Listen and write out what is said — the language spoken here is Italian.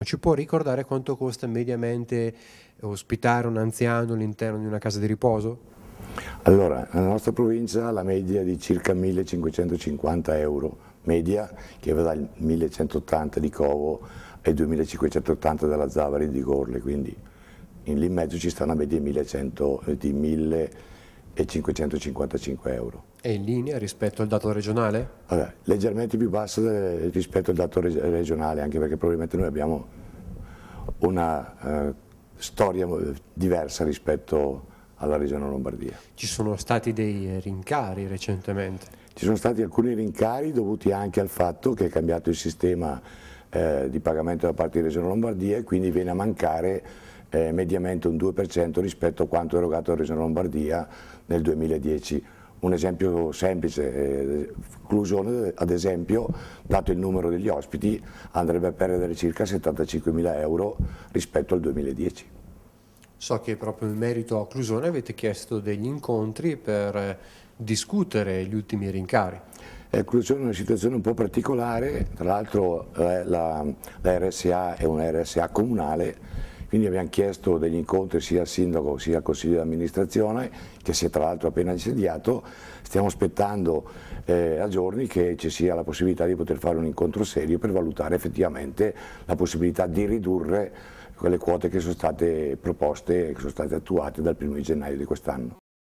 Ci può ricordare quanto costa mediamente ospitare un anziano all'interno di una casa di riposo? Allora, nella nostra provincia la media è di circa 1550 euro, media che va dal 1180 di Covo ai 2580 della Zavari di Gorle, quindi in lì in mezzo ci sta una media di 1100, di 1000 e 555 euro. È in linea rispetto al dato regionale? Allora, leggermente più basso eh, rispetto al dato regionale, anche perché probabilmente noi abbiamo una eh, storia eh, diversa rispetto alla regione Lombardia. Ci sono stati dei rincari recentemente? Ci sono stati alcuni rincari dovuti anche al fatto che è cambiato il sistema eh, di pagamento da parte di Regione Lombardia e quindi viene a mancare eh, mediamente un 2% rispetto a quanto erogato da Regione Lombardia nel 2010. Un esempio semplice, eh, Clusone ad esempio, dato il numero degli ospiti, andrebbe a perdere circa 75 mila euro rispetto al 2010. So che proprio in merito a Clusone avete chiesto degli incontri per eh, discutere gli ultimi rincari. Eh, Clusione è una situazione un po' particolare, tra l'altro eh, la, la RSA è una RSA comunale quindi abbiamo chiesto degli incontri sia al sindaco sia al consiglio di amministrazione, che si è tra l'altro appena insediato, stiamo aspettando eh, a giorni che ci sia la possibilità di poter fare un incontro serio per valutare effettivamente la possibilità di ridurre quelle quote che sono state proposte e che sono state attuate dal 1 gennaio di quest'anno.